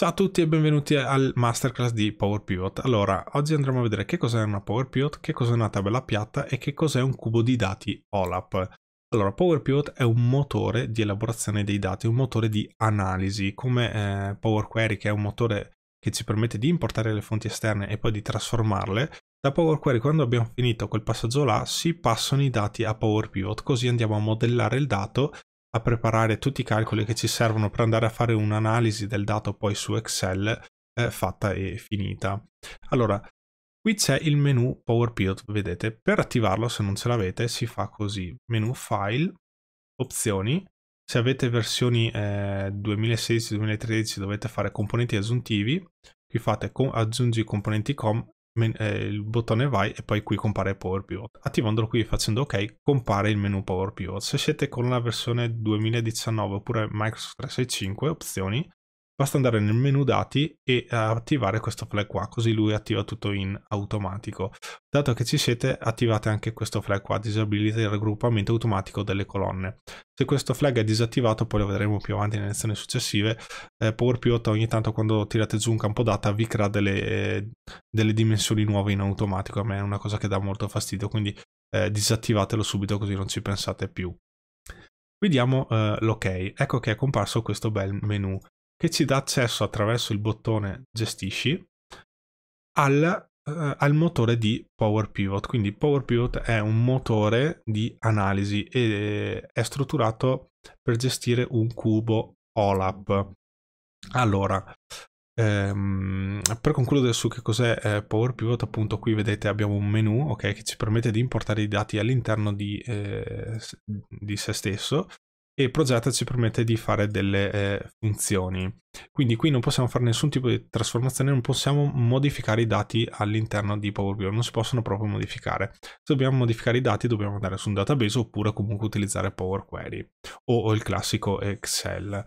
Ciao a tutti e benvenuti al masterclass di Power Pivot. Allora, oggi andremo a vedere che cos'è una Power Pivot, che cos'è una tabella piatta e che cos'è un cubo di dati OLAP. Allora, Power Pivot è un motore di elaborazione dei dati, un motore di analisi, come eh, Power Query che è un motore che ci permette di importare le fonti esterne e poi di trasformarle. Da Power Query, quando abbiamo finito quel passaggio là, si passano i dati a Power Pivot, così andiamo a modellare il dato a preparare tutti i calcoli che ci servono per andare a fare un'analisi del dato poi su Excel eh, fatta e finita. Allora, qui c'è il menu Power Pivot, vedete, per attivarlo se non ce l'avete si fa così, menu File, Opzioni, se avete versioni eh, 2016-2013 dovete fare componenti aggiuntivi, qui fate aggiungi componenti com men- eh, il bottone vai e poi qui compare Power Pivot. Attivandolo qui e facendo ok compare il menu Power Pivot. Se siete con la versione 2019 oppure Microsoft 365 opzioni basta andare nel menu dati e attivare questo flag qua, così lui attiva tutto in automatico. Dato che ci siete, attivate anche questo flag qua, disabilita il raggruppamento automatico delle colonne. Se questo flag è disattivato, poi lo vedremo più avanti nelle lezioni successive, eh, Power ogni tanto quando tirate giù un campo data vi crea delle, eh, delle dimensioni nuove in automatico, a me è una cosa che dà molto fastidio, quindi eh, disattivatelo subito così non ci pensate più. Vediamo eh, l'ok, ecco che è comparso questo bel menu che ci dà accesso attraverso il bottone gestisci al, eh, al motore di Power Pivot. Quindi Power Pivot è un motore di analisi e è strutturato per gestire un cubo OLAP. Allora, ehm, per concludere su che cos'è eh, Power Pivot, appunto qui vedete abbiamo un menu okay, che ci permette di importare i dati all'interno di, eh, di se stesso e Progetta ci permette di fare delle eh, funzioni. Quindi qui non possiamo fare nessun tipo di trasformazione, non possiamo modificare i dati all'interno di Power BI, non si possono proprio modificare. Se dobbiamo modificare i dati dobbiamo andare su un database oppure comunque utilizzare Power Query o, o il classico Excel.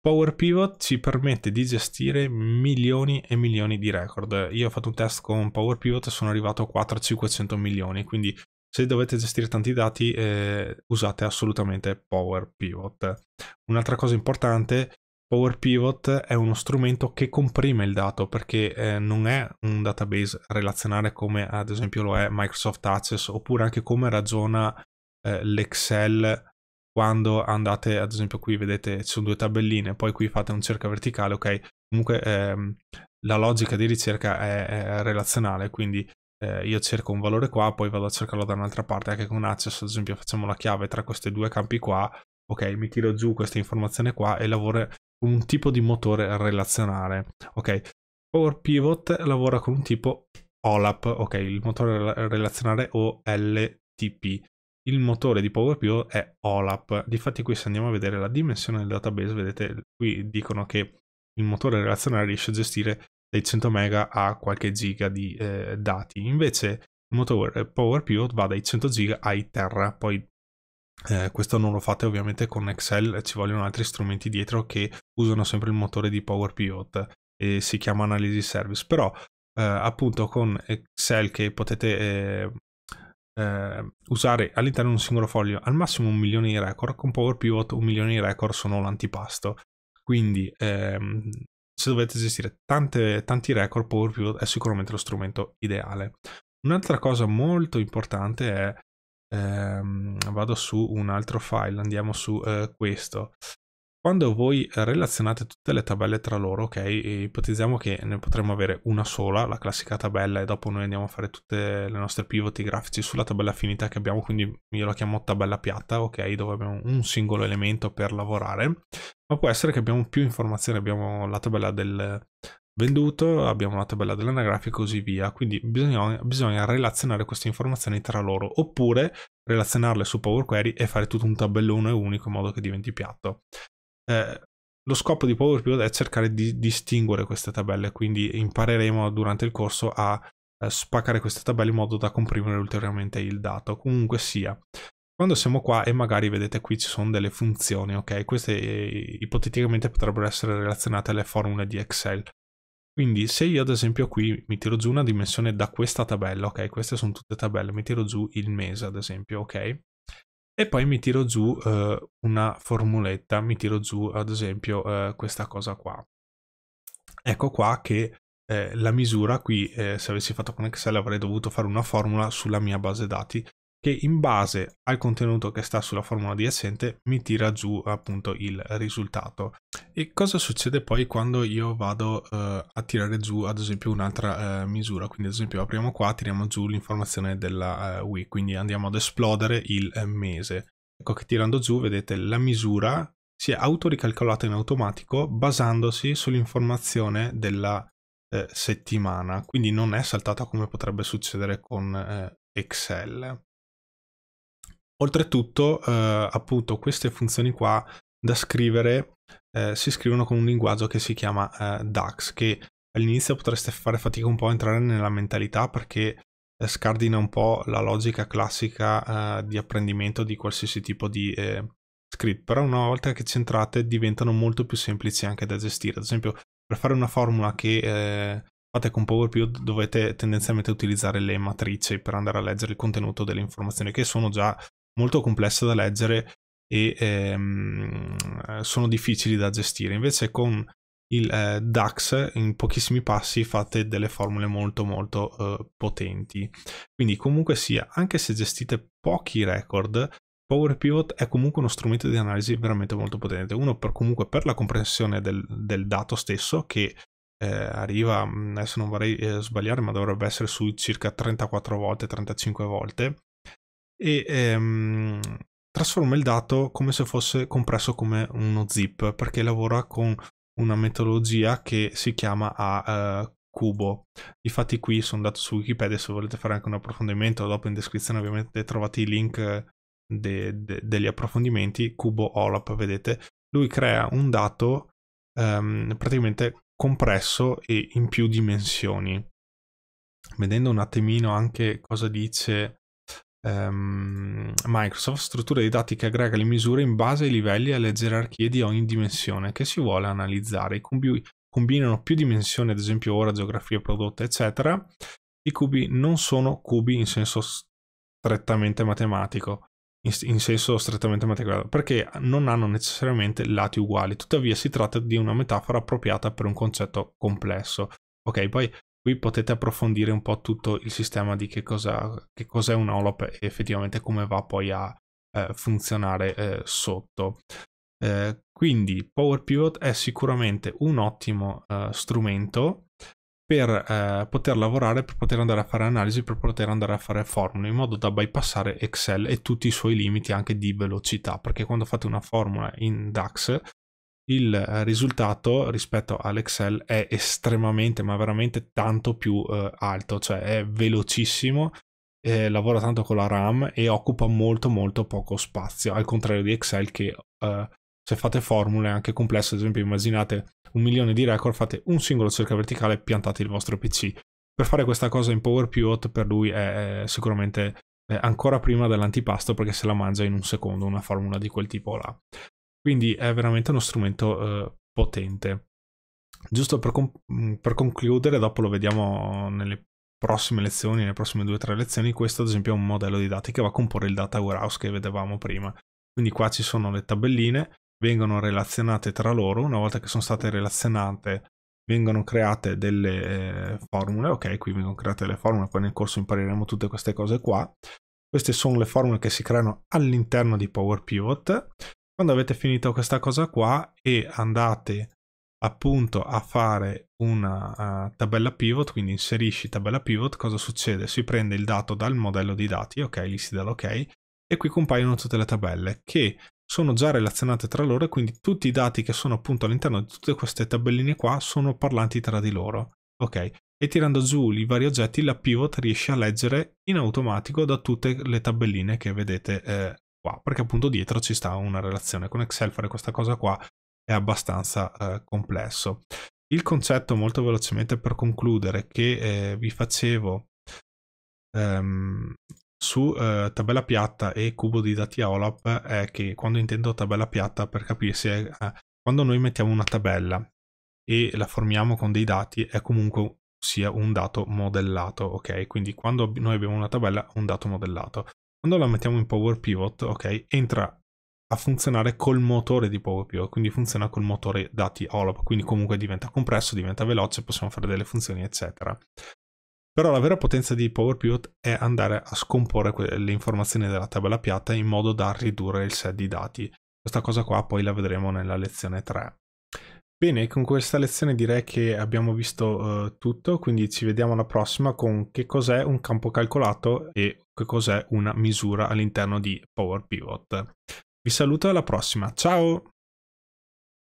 Power Pivot ci permette di gestire milioni e milioni di record. Io ho fatto un test con Power Pivot e sono arrivato a 400-500 milioni, quindi se dovete gestire tanti dati eh, usate assolutamente Power Pivot. Un'altra cosa importante, Power Pivot è uno strumento che comprime il dato perché eh, non è un database relazionale come ad esempio lo è Microsoft Access oppure anche come ragiona eh, l'Excel quando andate ad esempio qui vedete ci sono due tabelline poi qui fate un cerca verticale ok comunque ehm, la logica di ricerca è, è relazionale quindi eh, io cerco un valore qua, poi vado a cercarlo da un'altra parte, anche con Access, ad esempio facciamo la chiave tra questi due campi qua, ok, mi tiro giù questa informazione qua e lavoro con un tipo di motore relazionale, ok. Power Pivot lavora con un tipo OLAP, ok, il motore relazionale OLTP. Il motore di Power Pivot è OLAP. Difatti qui se andiamo a vedere la dimensione del database, vedete qui dicono che il motore relazionale riesce a gestire dei 100 mega a qualche giga di eh, dati. Invece il motore eh, Power Pivot va dai 100 giga ai terra, poi eh, questo non lo fate ovviamente con Excel, ci vogliono altri strumenti dietro che usano sempre il motore di Power Pivot e si chiama Analysis Service, però eh, appunto con Excel che potete eh, eh usare all'interno di un singolo foglio al massimo un milione di record, con Power Pivot un milione di record sono l'antipasto. Quindi ehm, se dovete gestire tante, tanti record, Power è sicuramente lo strumento ideale. Un'altra cosa molto importante è, ehm, vado su un altro file, andiamo su eh, questo. Quando voi relazionate tutte le tabelle tra loro, ok, ipotizziamo che ne potremmo avere una sola, la classica tabella, e dopo noi andiamo a fare tutte le nostre pivoti grafici sulla tabella finita che abbiamo, quindi io la chiamo tabella piatta, ok, dove abbiamo un singolo elemento per lavorare ma può essere che abbiamo più informazioni, abbiamo la tabella del venduto, abbiamo la tabella dell'anagrafica e così via, quindi bisogna, bisogna, relazionare queste informazioni tra loro, oppure relazionarle su Power Query e fare tutto un tabellone unico in modo che diventi piatto. Eh, lo scopo di Power Pivot è cercare di distinguere queste tabelle, quindi impareremo durante il corso a eh, spaccare queste tabelle in modo da comprimere ulteriormente il dato, comunque sia. Quando siamo qua e magari vedete qui ci sono delle funzioni, ok? Queste eh, ipoteticamente potrebbero essere relazionate alle formule di Excel. Quindi se io ad esempio qui mi tiro giù una dimensione da questa tabella, ok? Queste sono tutte tabelle, mi tiro giù il mese ad esempio, ok? E poi mi tiro giù eh, una formuletta, mi tiro giù ad esempio eh, questa cosa qua. Ecco qua che eh, la misura qui, eh, se avessi fatto con Excel avrei dovuto fare una formula sulla mia base dati che in base al contenuto che sta sulla formula adiacente mi tira giù appunto il risultato. E cosa succede poi quando io vado eh, a tirare giù ad esempio un'altra eh, misura? Quindi ad esempio apriamo qua, tiriamo giù l'informazione della eh, Wii, quindi andiamo ad esplodere il eh, mese. Ecco che tirando giù vedete la misura si è autoricalcolata in automatico basandosi sull'informazione della eh, settimana, quindi non è saltata come potrebbe succedere con eh, Excel. Oltretutto, eh, appunto, queste funzioni qua da scrivere eh, si scrivono con un linguaggio che si chiama eh, DAX, che all'inizio potreste fare fatica un po' a entrare nella mentalità perché eh, scardina un po' la logica classica eh, di apprendimento di qualsiasi tipo di eh, script, però una volta che ci entrate diventano molto più semplici anche da gestire. Ad esempio, per fare una formula che fate con PowerPoint dovete tendenzialmente utilizzare le matrici per andare a leggere il contenuto delle informazioni che sono già molto complessa da leggere e ehm, sono difficili da gestire. Invece con il eh, DAX in pochissimi passi fate delle formule molto molto eh, potenti. Quindi comunque sia, anche se gestite pochi record, Power Pivot è comunque uno strumento di analisi veramente molto potente. Uno per, comunque per la comprensione del, del dato stesso che eh, arriva, mm, adesso non vorrei eh, sbagliare, ma dovrebbe essere su circa 34 volte, 35 volte e ehm, trasforma il dato come se fosse compresso come uno zip perché lavora con una metodologia che si chiama a eh, cubo. Infatti qui sono andato su Wikipedia se volete fare anche un approfondimento, dopo in descrizione ovviamente trovate i link eh, de, de, degli approfondimenti, cubo OLAP, vedete, lui crea un dato ehm, praticamente compresso e in più dimensioni. Vedendo un attimino anche cosa dice ehm, Microsoft strutture di dati che aggrega le misure in base ai livelli e alle gerarchie di ogni dimensione che si vuole analizzare. I cubi combinano più dimensioni, ad esempio ora, geografia, prodotto, eccetera. I cubi non sono cubi in senso strettamente matematico in, senso strettamente matematico, perché non hanno necessariamente lati uguali, tuttavia si tratta di una metafora appropriata per un concetto complesso. Ok, poi Qui potete approfondire un po' tutto il sistema di che, cosa, che cos'è un OLOP e effettivamente come va poi a eh, funzionare eh, sotto. Eh, quindi Power Pivot è sicuramente un ottimo eh, strumento per eh, poter lavorare, per poter andare a fare analisi, per poter andare a fare formule in modo da bypassare Excel e tutti i suoi limiti anche di velocità, perché quando fate una formula in DAX il eh, risultato rispetto all'Excel è estremamente, ma veramente tanto più eh, alto, cioè è velocissimo, eh, lavora tanto con la RAM e occupa molto molto poco spazio, al contrario di Excel che eh, se fate formule anche complesse, ad esempio immaginate un milione di record, fate un singolo cerca verticale e piantate il vostro PC. Per fare questa cosa in Power Pivot per lui è, è sicuramente ancora prima dell'antipasto perché se la mangia in un secondo una formula di quel tipo là. Quindi è veramente uno strumento eh, potente. Giusto per, con- mm, per, concludere, dopo lo vediamo nelle prossime lezioni, nelle prossime due o tre lezioni, questo ad esempio è un modello di dati che va a comporre il data warehouse che vedevamo prima. Quindi qua ci sono le tabelline, vengono relazionate tra loro, una volta che sono state relazionate vengono create delle eh, formule, ok, qui vengono create le formule, poi nel corso impareremo tutte queste cose qua. Queste sono le formule che si creano all'interno di Power Pivot. Quando avete finito questa cosa qua e andate appunto a fare una uh, tabella pivot, quindi inserisci tabella pivot, cosa succede? Si prende il dato dal modello di dati, ok, lì si dà l'ok, okay, e qui compaiono tutte le tabelle che sono già relazionate tra loro e quindi tutti i dati che sono appunto all'interno di tutte queste tabelline qua sono parlanti tra di loro, ok? E tirando giù i vari oggetti la pivot riesce a leggere in automatico da tutte le tabelline che vedete eh, qua, perché appunto dietro ci sta una relazione. Con Excel fare questa cosa qua è abbastanza eh, complesso. Il concetto, molto velocemente per concludere, che eh, vi facevo ehm, su eh, tabella piatta e cubo di dati OLAP è che quando intendo tabella piatta, per capirsi, è, eh, quando noi mettiamo una tabella e la formiamo con dei dati, è comunque sia un dato modellato, ok? Quindi quando noi abbiamo una tabella, un dato modellato. Quando la mettiamo in Power Pivot, ok, entra a funzionare col motore di Power Pivot, quindi funziona col motore dati OLOP, quindi comunque diventa compresso, diventa veloce, possiamo fare delle funzioni, eccetera. Però la vera potenza di Power Pivot è andare a scomporre le informazioni della tabella piatta in modo da ridurre il set di dati. Questa cosa qua poi la vedremo nella lezione 3. Bene, con questa lezione direi che abbiamo visto uh, tutto, quindi ci vediamo alla prossima con che cos'è un campo calcolato e che cos'è una misura all'interno di Power Pivot. Vi saluto e alla prossima, ciao!